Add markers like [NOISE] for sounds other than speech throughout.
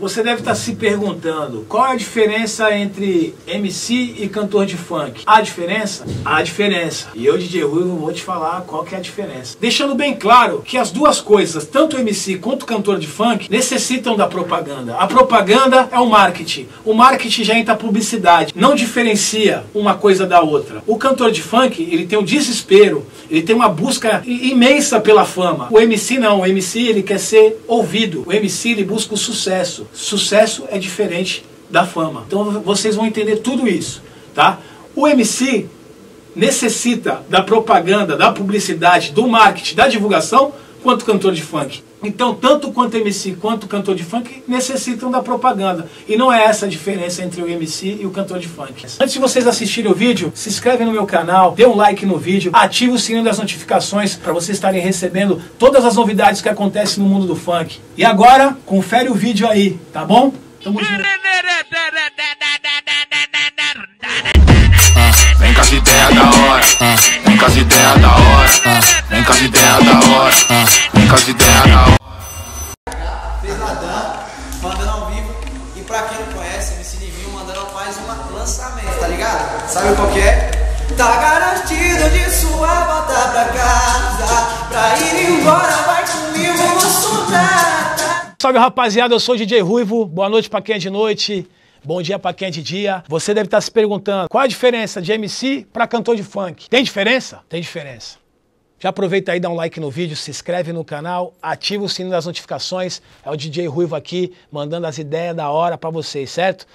Você deve estar se perguntando qual é a diferença entre MC e cantor de funk. Há diferença? Há diferença. E eu, DJ Ruivo, vou te falar qual que é a diferença. Deixando bem claro que as duas coisas, tanto MC quanto cantor de funk, necessitam da propaganda. A propaganda é o marketing. O marketing já entra a publicidade. Não diferencia uma coisa da outra. O cantor de funk, ele tem um desespero, ele tem uma busca imensa pela fama. O MC não. O MC, ele quer ser ouvido. O MC, ele busca o sucesso. Sucesso é diferente da fama. Então vocês vão entender tudo isso, tá? O MC necessita da propaganda, da publicidade, do marketing, da divulgação, quanto cantor de funk. Então, tanto quanto MC quanto cantor de funk necessitam da propaganda. E não é essa a diferença entre o MC e o cantor de funk. Antes de vocês assistirem o vídeo, se inscreve no meu canal, dê um like no vídeo, ative o sininho das notificações para vocês estarem recebendo todas as novidades que acontecem no mundo do funk. E agora, confere o vídeo aí, tá bom? Tamo junto. Ah, vem com as ideias da hora, ah, vem com as ideias da hora, ah, vem com as ideias da hora. Cause ideia na hora. mandando ao vivo. E pra quem conhece, MC Livinho mandando mais um lançamento, tá ligado? Sabe qual que é? Tá garantido de sua volta pra casa. Pra ir embora, vai comigo, vou soltar. Salve rapaziada, eu sou o DJ Ruivo. Boa noite pra quem é de noite. Bom dia para quem é de dia. Você deve estar se perguntando qual a diferença de MC para cantor de funk. Tem diferença? Tem diferença. Já aproveita aí, dá um like no vídeo, se inscreve no canal, ativa o sininho das notificações. É o DJ Ruivo aqui, mandando as ideias da hora para vocês, certo?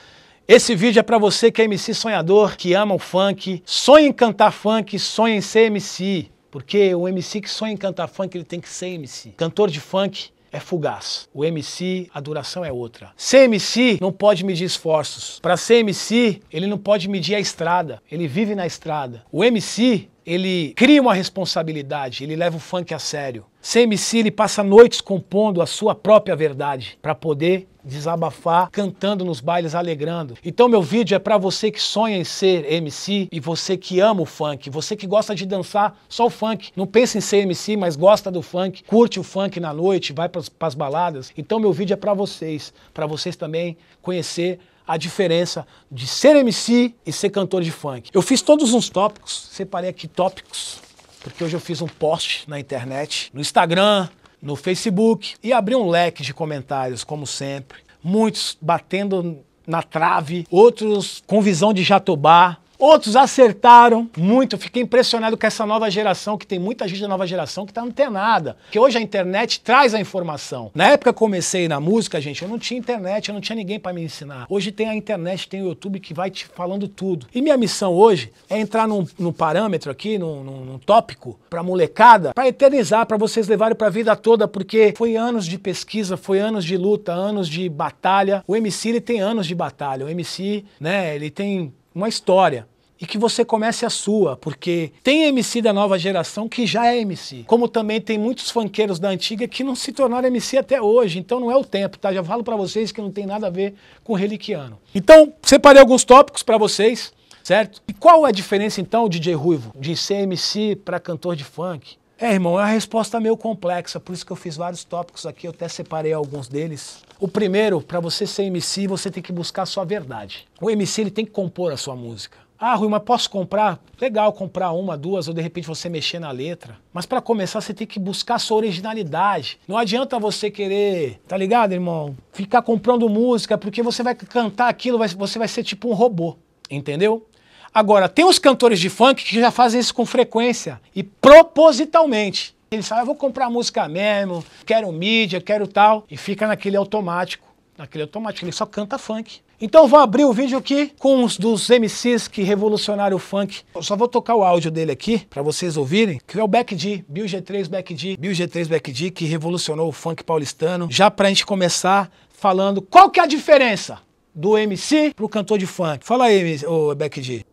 Esse vídeo é para você que é MC sonhador, que ama o funk, sonha em cantar funk, sonha em ser MC. Porque o MC que sonha em cantar funk, ele tem que ser MC. Cantor de funk é fugaz. O MC, a duração é outra. Ser MC não pode medir esforços. Para MC ele não pode medir a estrada. Ele vive na estrada. O MC ele cria uma responsabilidade, ele leva o funk a sério. MC ele passa noites compondo a sua própria verdade para poder desabafar, cantando nos bailes, alegrando. Então meu vídeo é para você que sonha em ser MC e você que ama o funk, você que gosta de dançar só o funk. Não pensa em ser MC, mas gosta do funk, curte o funk na noite, vai para as baladas. Então meu vídeo é para vocês, para vocês também conhecer a diferença de ser MC e ser cantor de funk. Eu fiz todos uns tópicos, separei aqui tópicos, porque hoje eu fiz um post na internet, no Instagram, no Facebook e abri um leque de comentários, como sempre. Muitos batendo na trave, outros com visão de jatobá, Outros acertaram muito. Fiquei impressionado com essa nova geração, que tem muita gente da nova geração que tá antenada. Que hoje a internet traz a informação. Na época que comecei na música, gente, eu não tinha internet, eu não tinha ninguém para me ensinar. Hoje tem a internet, tem o YouTube que vai te falando tudo. E minha missão hoje é entrar num, num parâmetro aqui, num, num, num tópico para molecada, para eternizar, para vocês levarem para a vida toda, porque foi anos de pesquisa, foi anos de luta, anos de batalha. O MC ele tem anos de batalha. O MC, né, ele tem uma história e que você comece a sua, porque tem MC da nova geração que já é MC, como também tem muitos funkeiros da antiga que não se tornaram MC até hoje, então não é o tempo, tá? Já falo para vocês que não tem nada a ver com reliquiano. Então, separei alguns tópicos para vocês, certo? E qual é a diferença então, DJ Ruivo, de ser MC para cantor de funk? É, irmão, é uma resposta meio complexa, por isso que eu fiz vários tópicos aqui, eu até separei alguns deles o primeiro, para você ser MC, você tem que buscar a sua verdade. O MC ele tem que compor a sua música. Ah, Rui, mas posso comprar? Legal comprar uma, duas, ou de repente você mexer na letra. Mas para começar, você tem que buscar a sua originalidade. Não adianta você querer, tá ligado, irmão? Ficar comprando música, porque você vai cantar aquilo, você vai ser tipo um robô, entendeu? Agora, tem os cantores de funk que já fazem isso com frequência e propositalmente. Eles falam, eu vou comprar música mesmo, quero mídia, quero tal. E fica naquele automático, naquele automático, ele só canta funk. Então vou abrir o vídeo aqui com os dos MCs que revolucionaram o funk. Eu só vou tocar o áudio dele aqui para vocês ouvirem, que é o Back D, Bill G3 Back D, Bill G3 Back D, que revolucionou o funk paulistano. Já pra gente começar falando qual que é a diferença do MC pro cantor de funk. Fala aí, o Back D.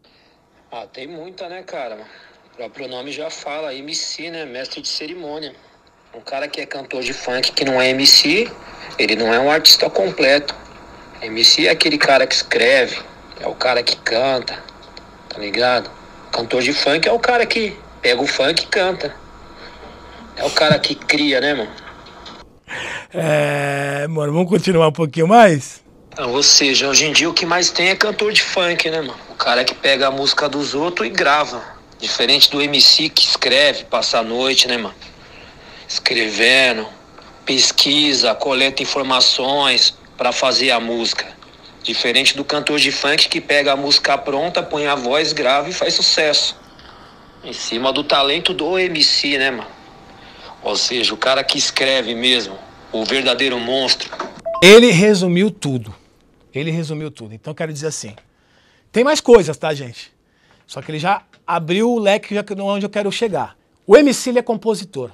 Ah, tem muita, né, cara? O próprio nome já fala, MC, né? Mestre de cerimônia. Um cara que é cantor de funk que não é MC, ele não é um artista completo. MC é aquele cara que escreve, é o cara que canta, tá ligado? Cantor de funk é o cara que pega o funk e canta. É o cara que cria, né, mano? É, mano, vamos continuar um pouquinho mais? Ou seja, hoje em dia o que mais tem é cantor de funk, né, mano? O cara que pega a música dos outros e grava. Diferente do MC que escreve, passa a noite, né, mano? Escrevendo, pesquisa, coleta informações para fazer a música. Diferente do cantor de funk que pega a música pronta, põe a voz grave e faz sucesso. Em cima do talento do MC, né, mano? Ou seja, o cara que escreve mesmo, o verdadeiro monstro. Ele resumiu tudo. Ele resumiu tudo. Então quero dizer assim. Tem mais coisas, tá, gente? Só que ele já abriu o leque é onde eu quero chegar. O MC ele é compositor.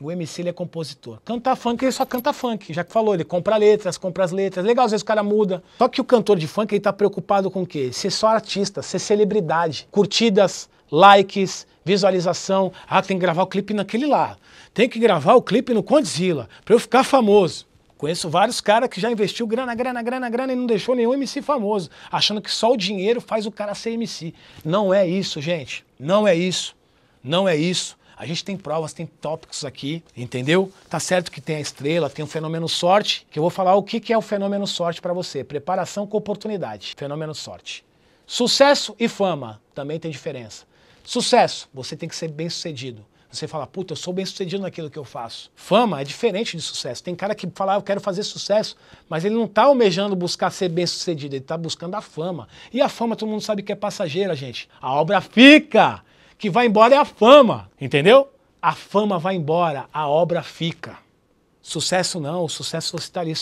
O MC ele é compositor. Canta funk, ele só canta funk, já que falou, ele compra letras, compra as letras. Legal, às vezes o cara muda. Só que o cantor de funk ele tá preocupado com o quê? Ser só artista, ser celebridade. Curtidas, likes, visualização. Ah, tem que gravar o clipe naquele lá. Tem que gravar o clipe no Condzilla, para eu ficar famoso. Conheço vários caras que já investiu grana, grana, grana, grana e não deixou nenhum MC famoso, achando que só o dinheiro faz o cara ser MC. Não é isso, gente. Não é isso. Não é isso. A gente tem provas, tem tópicos aqui, entendeu? Tá certo que tem a estrela, tem o fenômeno sorte, que eu vou falar o que é o fenômeno sorte para você. Preparação com oportunidade. Fenômeno sorte. Sucesso e fama também tem diferença. Sucesso, você tem que ser bem sucedido. Você fala, puta, eu sou bem sucedido naquilo que eu faço. Fama é diferente de sucesso. Tem cara que fala, ah, eu quero fazer sucesso, mas ele não está almejando buscar ser bem sucedido, ele está buscando a fama. E a fama todo mundo sabe que é passageira, gente. A obra fica! Que vai embora é a fama, entendeu? A fama vai embora, a obra fica. Sucesso não, o sucesso você está ali,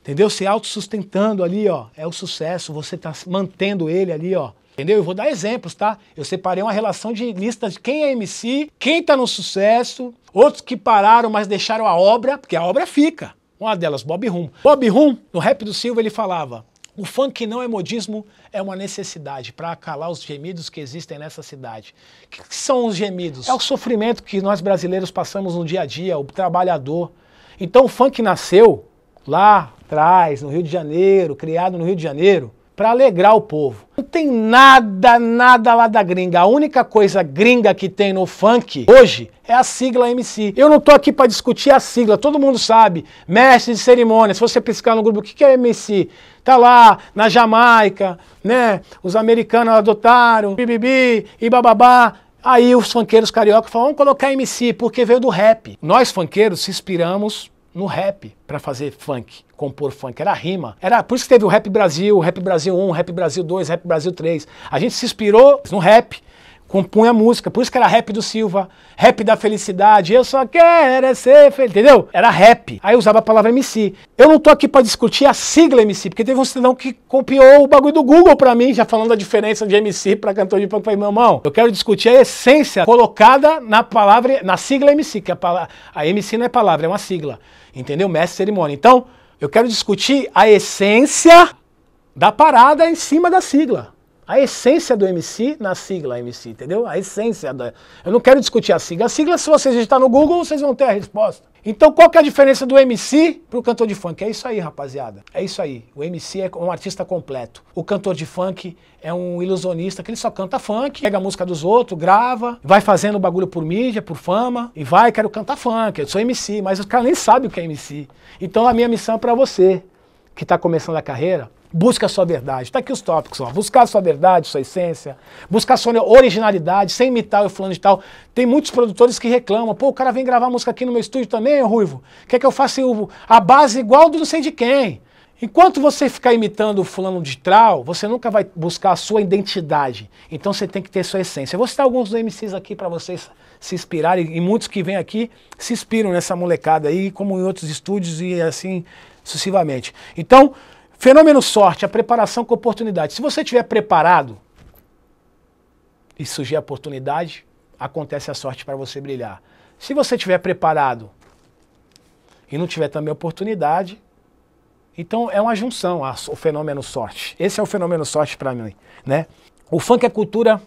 entendeu? Se autossustentando ali, ó, é o sucesso, você está mantendo ele ali, ó. Entendeu? Eu vou dar exemplos, tá? Eu separei uma relação de listas de quem é MC, quem tá no sucesso, outros que pararam, mas deixaram a obra, porque a obra fica. Uma delas, Bob Rum. Bob Rum, no rap do Silva, ele falava: o funk não é modismo, é uma necessidade para acalar os gemidos que existem nessa cidade. O que, que, são os gemidos? É o sofrimento que nós brasileiros passamos no dia a dia, o trabalhador. Então o funk nasceu lá atrás, no Rio de Janeiro, criado no Rio de Janeiro, para alegrar o povo. Não tem nada, nada lá da gringa. A única coisa gringa que tem no funk hoje é a sigla MC. Eu não tô aqui para discutir a sigla, todo mundo sabe. Mestre de cerimônia, se você piscar no grupo, o que, é MC? Tá lá, na Jamaica, né? Os americanos adotaram, bibibi e bababá. Aí os funkeiros carioca falam, vamos colocar MC, porque veio do rap. Nós, funkeiros, se inspiramos no rap para fazer funk, compor funk. Era rima. Era por isso que teve o Rap Brasil, Rap Brasil 1, Rap Brasil 2, Rap Brasil 3. A gente se inspirou no rap compunha música, por isso que era rap do Silva, rap da felicidade, eu só quero é ser feliz, entendeu? Era rap. Aí usava a palavra MC. Eu não tô aqui para discutir a sigla MC, porque teve um cidadão que copiou o bagulho do Google para mim, já falando da diferença de MC para cantor de punk. Eu falei, meu irmão, eu quero discutir a essência colocada na palavra, na sigla MC, que a, palavra, a MC não é palavra, é uma sigla, entendeu? Mestre cerimônia. Então, eu quero discutir a essência da parada em cima da sigla a essência do MC na sigla MC, entendeu? A essência da. Eu não quero discutir a sigla. A sigla, se vocês digitar no Google, vocês vão ter a resposta. Então, qual que é a diferença do MC para o cantor de funk? É isso aí, rapaziada. É isso aí. O MC é um artista completo. O cantor de funk é um ilusionista que ele só canta funk, pega a música dos outros, grava, vai fazendo o bagulho por mídia, por fama, e vai, quero cantar funk, eu sou MC, mas os caras nem sabem o que é MC. Então, a minha missão é para você, que está começando a carreira, Busca a sua verdade. Está aqui os tópicos. Ó. Buscar a sua verdade, sua essência. Buscar a sua originalidade, sem imitar o fulano de tal. Tem muitos produtores que reclamam. Pô, o cara vem gravar música aqui no meu estúdio também, Ruivo. Quer que eu faça a base igual do não sei de quem. Enquanto você ficar imitando o fulano de tal, você nunca vai buscar a sua identidade. Então você tem que ter sua essência. Eu vou citar alguns MCs aqui para vocês se inspirarem. E muitos que vêm aqui se inspiram nessa molecada aí, como em outros estúdios e assim sucessivamente. Então... Fenômeno sorte, a preparação com oportunidade. Se você estiver preparado e surgir a oportunidade, acontece a sorte para você brilhar. Se você estiver preparado e não tiver também oportunidade, então é uma junção a, o fenômeno sorte. Esse é o fenômeno sorte para mim, né? O funk é cultura,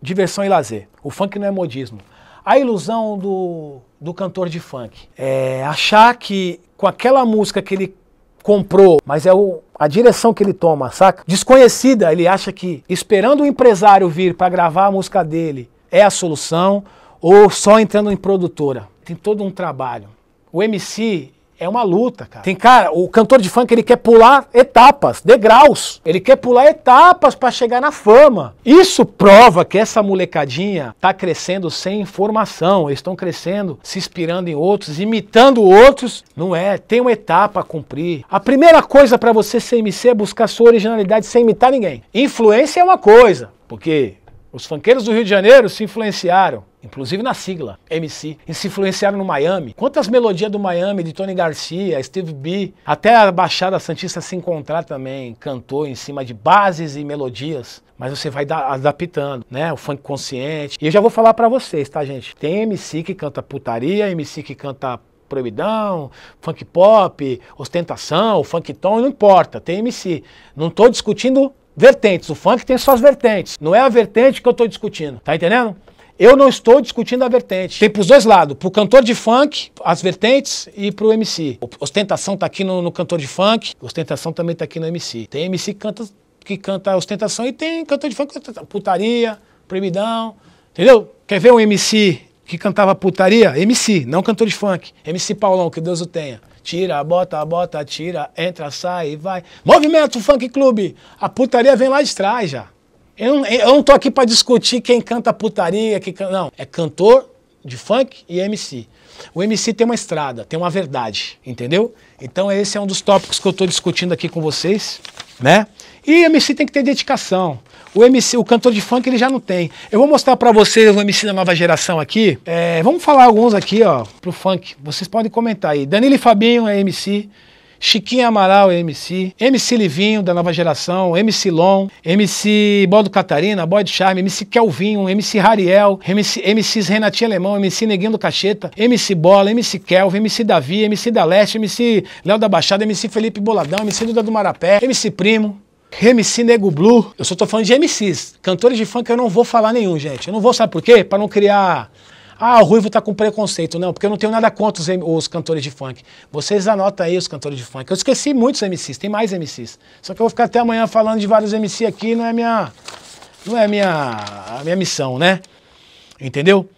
diversão e lazer. O funk não é modismo. A ilusão do, do cantor de funk é achar que com aquela música que ele comprou, mas é o, a direção que ele toma, saca? Desconhecida, ele acha que esperando o empresário vir para gravar a música dele é a solução, ou só entrando em produtora. Tem todo um trabalho. O MC, é uma luta, cara. Tem cara, o cantor de funk ele quer pular etapas, degraus. Ele quer pular etapas para chegar na fama. Isso prova que essa molecadinha tá crescendo sem informação. Eles estão crescendo, se inspirando em outros, imitando outros. Não é, tem uma etapa a cumprir. A primeira coisa para você ser MC é buscar sua originalidade sem imitar ninguém. Influência é uma coisa, porque os funkeiros do Rio de Janeiro se influenciaram inclusive na sigla MC, e se influenciaram no Miami. Quantas melodias do Miami, de Tony Garcia, Steve B, até a Baixada Santista se encontrar também, cantou em cima de bases e melodias. Mas você vai adaptando, né? O funk consciente. E eu já vou falar para vocês, tá, gente? Tem MC que canta putaria, MC que canta proibidão, funk pop, ostentação, funk tom, não importa, tem MC. Não tô discutindo vertentes, o funk tem suas vertentes. Não é a vertente que eu tô discutindo, tá entendendo? Eu não estou discutindo a vertente. Tem para os dois lados, para o cantor de funk, as vertentes e para o MC. Ostentação está aqui no, no, cantor de funk, ostentação também está aqui no MC. Tem MC que canta, que canta ostentação e tem cantor de funk que canta putaria, proibidão, entendeu? Quer ver um MC que cantava putaria? MC, não cantor de funk. MC Paulão, que Deus o tenha. Tira, bota, bota, tira, entra, sai, e vai. Movimento Funk Clube. A putaria vem lá de trás já. Eu, eu não tô aqui para discutir quem canta putaria, que não. É cantor de funk e MC. O MC tem uma estrada, tem uma verdade, entendeu? Então esse é um dos tópicos que eu estou discutindo aqui com vocês, né? E MC tem que ter dedicação. O MC, o cantor de funk, ele já não tem. Eu vou mostrar para vocês o MC da nova geração aqui. É, vamos falar alguns aqui, ó, pro funk. Vocês podem comentar aí. Danilo e Fabinho é MC. Chiquinha Amaral é MC, MC Livinho da nova geração, MC Lon, MC Bodo Catarina, Boy de Charme, MC Kelvinho, MC Rariel, MC, MCs Renatinha Alemão, MC Neguinho do Cacheta, MC Bola, MC Kelvin, MC Davi, MC da Leste, MC Léo da Baixada, MC Felipe Boladão, MC Duda do Marapé, MC Primo. MC Nego Blue, eu só tô falando de MCs. Cantores de funk eu não vou falar nenhum, gente. Eu não vou, sabe por quê? Para não criar ah, o Ruivo está com preconceito. Não, porque eu não tenho nada contra os, os, cantores de funk. Vocês anotam aí os cantores de funk. Eu esqueci muitos MCs, tem mais MCs. Só que eu vou ficar até amanhã falando de vários MCs aqui, não é minha, não é minha, minha missão, né? Entendeu?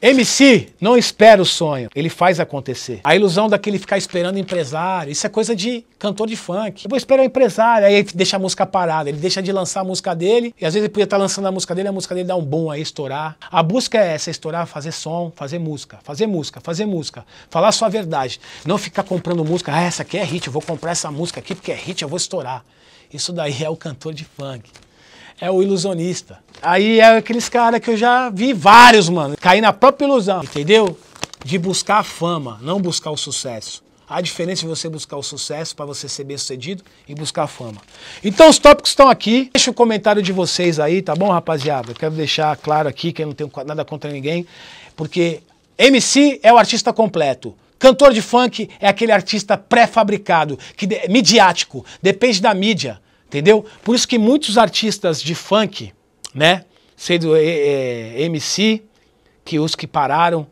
MC não espera o sonho, ele faz acontecer. A ilusão daquele ficar esperando empresário, isso é coisa de cantor de funk. Eu vou esperar o empresário, aí ele deixa a música parada, ele deixa de lançar a música dele, e às vezes ele podia estar tá lançando a música dele, a música dele dá um boom aí, estourar. A busca é essa, é estourar, fazer som, fazer música, fazer música, fazer música, falar sua verdade. Não ficar comprando música, ah, essa aqui é hit, eu vou comprar essa música aqui porque é hit, eu vou estourar. Isso daí é o cantor de funk é o ilusionista. Aí é aqueles caras que eu já vi vários, mano, cair na própria ilusão, entendeu? De buscar a fama, não buscar o sucesso. Há diferença de você buscar o sucesso para você ser bem-sucedido e buscar a fama. Então os tópicos estão aqui. Deixa o comentário de vocês aí, tá bom, rapaziada? Eu quero deixar claro aqui que eu não tenho nada contra ninguém, porque MC é o artista completo. Cantor de funk é aquele artista pré-fabricado, que de, midiático, depende da mídia entendeu? Por isso que muitos artistas de funk, né, sendo é, é, é MC, que os que pararam,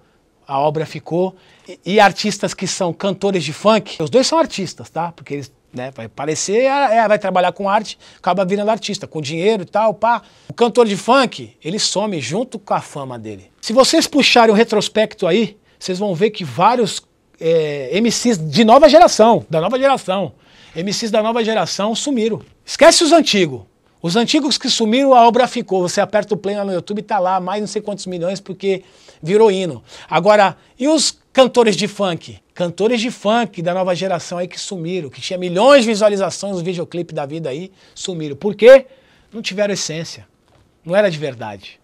a obra ficou, e, e, artistas que são cantores de funk, os dois são artistas, tá? Porque eles, né, vai parecer, é, é, vai trabalhar com arte, acaba virando artista, com dinheiro e tal, pá. O cantor de funk, ele some junto com a fama dele. Se vocês puxarem o retrospecto aí, vocês vão ver que vários é, MCs de nova geração, da nova geração, MCs da nova geração sumiram. Esquece os antigos. Os antigos que sumiram, a obra ficou. Você aperta o play lá no YouTube e tá lá, mais não sei quantos milhões, porque virou hino. Agora, e os cantores de funk? Cantores de funk da nova geração aí que sumiram, que tinha milhões de visualizações nos videoclipe da vida aí, sumiram. Por quê? Não tiveram essência. Não era de verdade.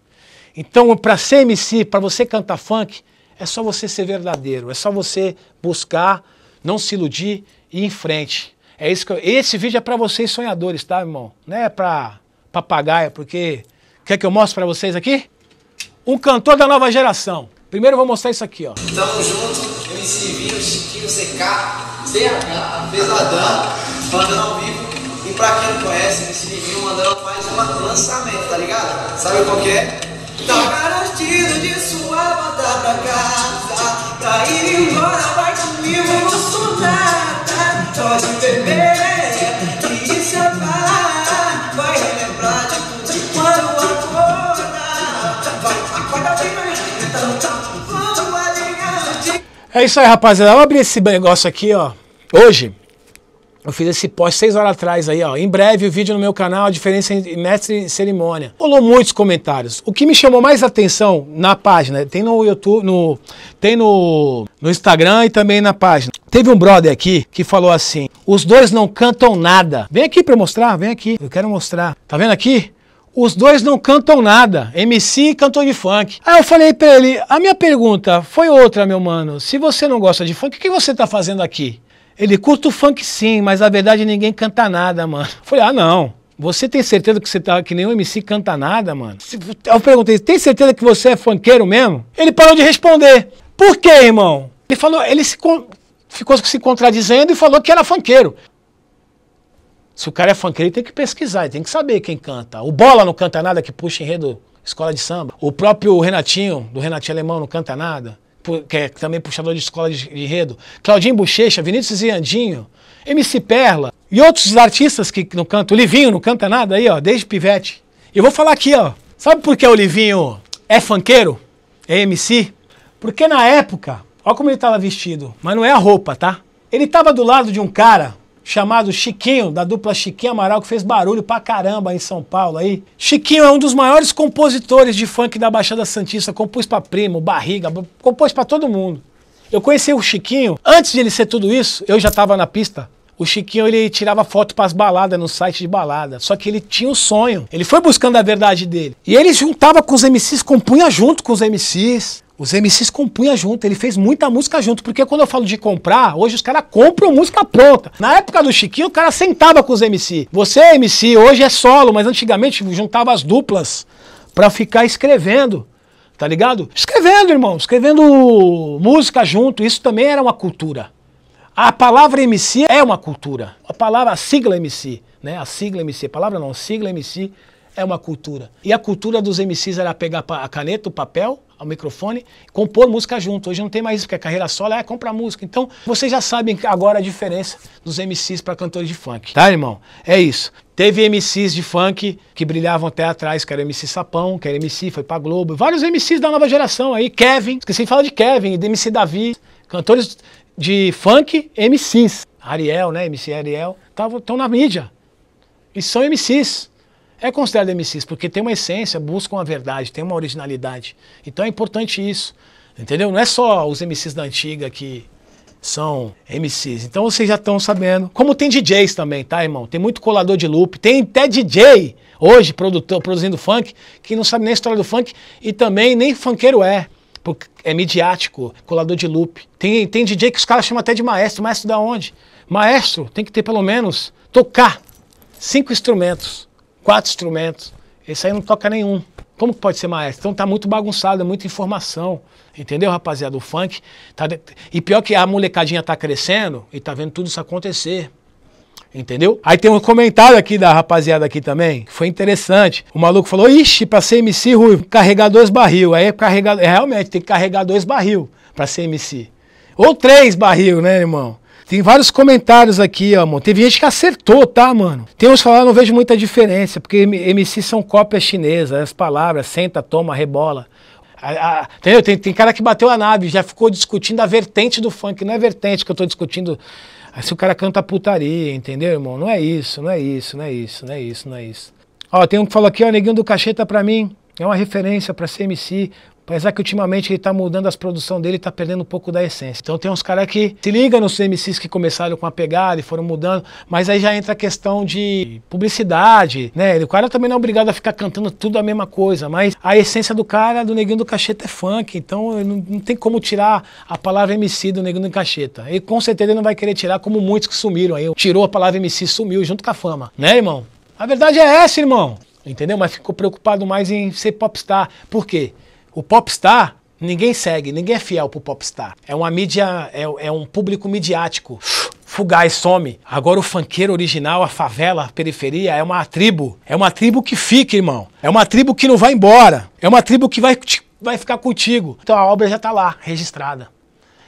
Então, para ser MC, para você cantar funk, é só você ser verdadeiro, é só você buscar, não se iludir e ir em frente. É isso eu, esse vídeo é para vocês sonhadores, tá, irmão? Não é para papagaia, porque quer que eu mostre para vocês aqui? Um cantor da nova geração. Primeiro eu vou mostrar isso aqui, ó. Tamo junto, MC Vinho, Chiquinho, CK, CH, Pesadão, mandando ao vivo. E pra quem não conhece, MC Vinho mandando mais um lançamento, tá ligado? Sabe qual que é? Tá garantido de sua volta pra casa, pra ir embora, vai comigo, você. Pode que isso é Vai relembrar de tudo quando acordar acorda bem, então tá, É isso aí, rapaziada. Eu abri esse negócio aqui, ó. Hoje... Eu fiz esse post seis horas atrás aí, ó. Em breve o vídeo no meu canal, a diferença entre mestre e cerimônia. Rolou muitos comentários. O que me chamou mais atenção na página, tem no YouTube, no, tem no, no Instagram e também na página. Teve um brother aqui que falou assim: os dois não cantam nada. Vem aqui para mostrar, vem aqui, eu quero mostrar. Tá vendo aqui? Os dois não cantam nada, MC e cantor de funk. Aí eu falei para ele: a minha pergunta foi outra, meu mano. Se você não gosta de funk, o que você tá fazendo aqui? Ele curta o funk sim, mas na verdade ninguém canta nada, mano. Eu falei: ah, não. Você tem certeza que você tá que nenhum MC canta nada, mano? Eu perguntei: tem certeza que você é funkeiro mesmo? Ele parou de responder. Por quê, irmão? Ele falou, ele se ficou se contradizendo e falou que era fanqueiro. Se o cara é funkeiro, ele tem que pesquisar, ele tem que saber quem canta. O Bola não canta nada que puxa enredo escola de samba. O próprio Renatinho, do Renatinho Alemão, não canta nada, que é também puxador de escola de enredo. Claudinho Bochecha, Vinícius Iandinho, MC Perla e outros artistas que não cantam. O Livinho não canta nada aí, ó, desde pivete. Eu vou falar aqui, ó. Sabe por que o Livinho é funkeiro? É MC? Porque na época Olha como ele estava vestido, mas não é a roupa, tá? Ele estava do lado de um cara chamado Chiquinho, da dupla Chiquinho Amaral, que fez barulho pra caramba em São Paulo aí. Chiquinho é um dos maiores compositores de funk da Baixada Santista, compôs pra primo, barriga, compôs pra todo mundo. Eu conheci o Chiquinho, antes de ele ser tudo isso, eu já estava na pista. O Chiquinho ele tirava foto para as baladas no site de balada, só que ele tinha um sonho. Ele foi buscando a verdade dele. E ele juntava com os MCs, compunha junto com os MCs. Os MCs compunham junto, ele fez muita música junto, porque quando eu falo de comprar, hoje os caras compram música pronta. Na época do Chiquinho, o cara sentava com os MC. Você é MC, hoje é solo, mas antigamente juntava as duplas para ficar escrevendo tá ligado? Escrevendo, irmão, escrevendo música junto, isso também era uma cultura. A palavra MC é uma cultura. A palavra, a sigla MC, né? A sigla MC, a palavra não, a sigla MC é uma cultura. E a cultura dos MCs era pegar a caneta, o papel, o microfone, compor música junto. Hoje não tem mais isso, porque a carreira solo é comprar música. Então, vocês já sabem agora a diferença dos MCs para cantores de funk, tá, irmão? É isso. Teve MCs de funk que brilhavam até atrás, que era MC Sapão, que era MC, foi pra Globo. Vários MCs da nova geração aí, Kevin, esqueci de falar de Kevin, de MC Davi, cantores de funk, MCs. Ariel, né? MC Ariel, estão na mídia. E são MCs é considerado MCs, porque tem uma essência, buscam a verdade, tem uma originalidade. Então é importante isso, entendeu? Não é só os MCs da antiga que são MCs. Então vocês já estão sabendo. Como tem DJs também, tá, irmão? Tem muito colador de loop, tem até DJ hoje produtor, produzindo funk que não sabe nem a história do funk e também nem funkeiro é. Porque é midiático, colador de loop. Tem, tem DJ que os caras chamam até de maestro. Maestro da onde? Maestro tem que ter pelo menos tocar cinco instrumentos quatro instrumentos. Esse aí não toca nenhum. Como que pode ser maestro? Então tá muito bagunçado, é muita informação. Entendeu, rapaziada? O funk. Tá de... E pior que a molecadinha tá crescendo e tá vendo tudo isso acontecer. Entendeu? Aí tem um comentário aqui da rapaziada aqui também, que foi interessante. O maluco falou: Ixi, pra ser MC ruim, carregar dois barril. Aí é carregar. É, realmente, tem que carregar dois barril pra ser MC. Ou três barril, né, irmão? Tem vários comentários aqui, ó, mano. Teve gente que acertou, tá, mano? Tem uns que não vejo muita diferença, porque MC são cópias chinesas, as palavras, senta, toma, rebola. A, a, entendeu? Tem, tem, cara que bateu a nave, já ficou discutindo a vertente do funk. Não é vertente que eu tô discutindo ah, se o cara canta putaria, entendeu, irmão? Não é isso, não é isso, não é isso, não é isso, não é isso. Ó, tem um que falou aqui, ó, neguinho do cacheta pra mim. É uma referência para CMC, apesar que ultimamente ele está mudando as produções dele e está perdendo um pouco da essência. Então tem uns caras que se ligam nos CMCs que começaram com a pegada e foram mudando, mas aí já entra a questão de publicidade, né? O cara também não é obrigado a ficar cantando tudo a mesma coisa, mas a essência do cara, do Neguinho do Cacheta é funk, então não, não tem como tirar a palavra MC do Neguinho do Cacheta. E com certeza ele não vai querer tirar como muitos que sumiram aí. Tirou a palavra MC, sumiu junto com a fama, né irmão? A verdade é essa, irmão entendeu? Mas ficou preocupado mais em ser popstar. Por quê? O popstar, ninguém segue, ninguém é fiel pro popstar. É uma mídia, é, é um público midiático. Fugaz some. Agora o fanqueiro original, a favela, a periferia, é uma tribo. É uma tribo que fica, irmão. É uma tribo que não vai embora. É uma tribo que vai, vai ficar contigo. Então a obra já tá lá, registrada.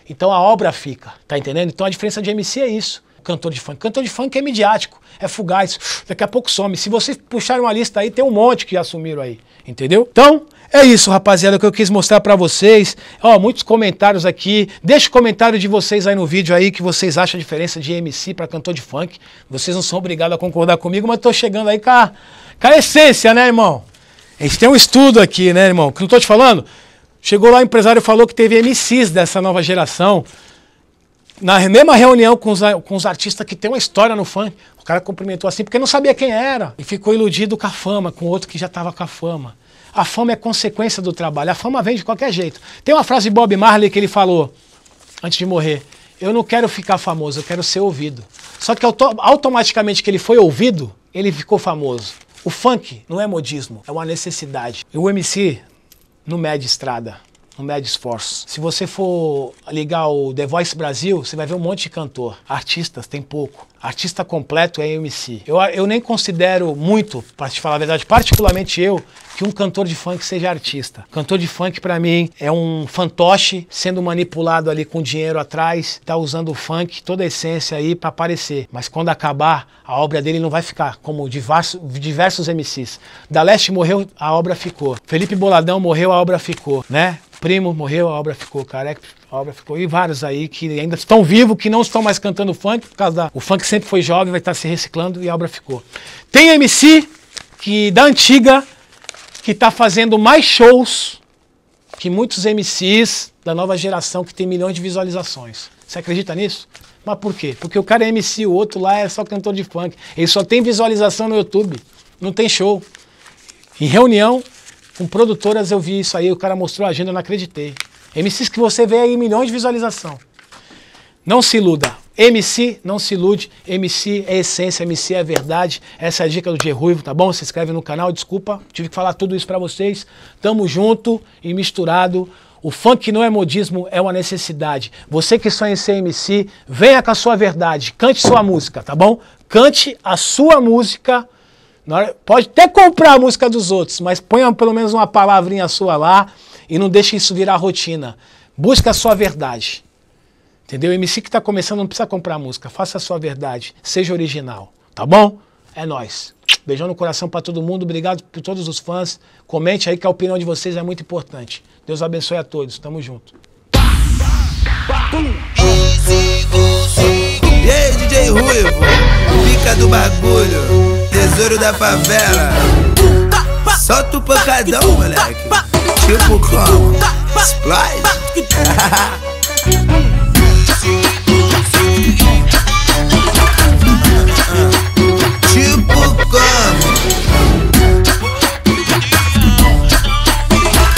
Então a obra fica, tá entendendo? Então a diferença de MC é isso cantor de funk. Cantor de funk é midiático, é fugaz, daqui a pouco some. Se vocês puxarem uma lista aí, tem um monte que assumiram aí, entendeu? Então, é isso, rapaziada, que eu quis mostrar para vocês. Ó, muitos comentários aqui. Deixa o comentário de vocês aí no vídeo aí que vocês acham a diferença de MC para cantor de funk. Vocês não são obrigados a concordar comigo, mas tô chegando aí com a, com a essência, né, irmão? A gente tem um estudo aqui, né, irmão? Que não tô te falando? Chegou lá, o empresário falou que teve MCs dessa nova geração na mesma reunião com os, com os artistas que tem uma história no funk, o cara cumprimentou assim porque não sabia quem era. E ficou iludido com a fama, com outro que já estava com a fama. A fama é consequência do trabalho, a fama vem de qualquer jeito. Tem uma frase de Bob Marley que ele falou antes de morrer: Eu não quero ficar famoso, eu quero ser ouvido. Só que automaticamente que ele foi ouvido, ele ficou famoso. O funk não é modismo, é uma necessidade. E o MC não mede estrada médio esforço. Se você for ligar o The Voice Brasil, você vai ver um monte de cantor. Artistas tem pouco. Artista completo é MC. Eu, eu nem considero muito, para te falar a verdade, particularmente eu, que um cantor de funk seja artista. Cantor de funk, para mim, é um fantoche sendo manipulado ali com dinheiro atrás, tá usando o funk, toda a essência aí para aparecer. Mas quando acabar, a obra dele não vai ficar, como diversos, diversos MCs. Da Leste morreu, a obra ficou. Felipe Boladão morreu, a obra ficou, né? Primo morreu, a obra ficou careca, a obra ficou. E vários aí que ainda estão vivos, que não estão mais cantando funk, por causa da. O funk sempre foi jovem, vai estar se reciclando e a obra ficou. Tem MC que da antiga que está fazendo mais shows que muitos MCs da nova geração que tem milhões de visualizações. Você acredita nisso? Mas por quê? Porque o cara é MC, o outro lá é só cantor de funk. Ele só tem visualização no YouTube, não tem show. Em reunião, com produtoras eu vi isso aí, o cara mostrou a agenda, eu não acreditei. MCs que você vê aí milhões de visualização. Não se iluda. MC, não se ilude. MC é essência, MC é verdade. Essa é a dica do G Ruivo, tá bom? Se inscreve no canal, desculpa, tive que falar tudo isso para vocês. Tamo junto e misturado. O funk não é modismo, é uma necessidade. Você que sonha em ser MC, venha com a sua verdade, cante sua música, tá bom? Cante a sua música Hora, pode até comprar a música dos outros, mas ponha pelo menos uma palavrinha sua lá e não deixe isso virar rotina. Busca a sua verdade. Entendeu? O MC que está começando não precisa comprar música. Faça a sua verdade. Seja original. Tá bom? É nós. Beijão no coração para todo mundo. Obrigado por todos os fãs. Comente aí que a opinião de vocês é muito importante. Deus abençoe a todos. Tamo junto. E aí, DJ Ruivo? Fica do bagulho tesouro da favela. Solta o pancadão, moleque. Tipo como? Splash? [LAUGHS] tipo como?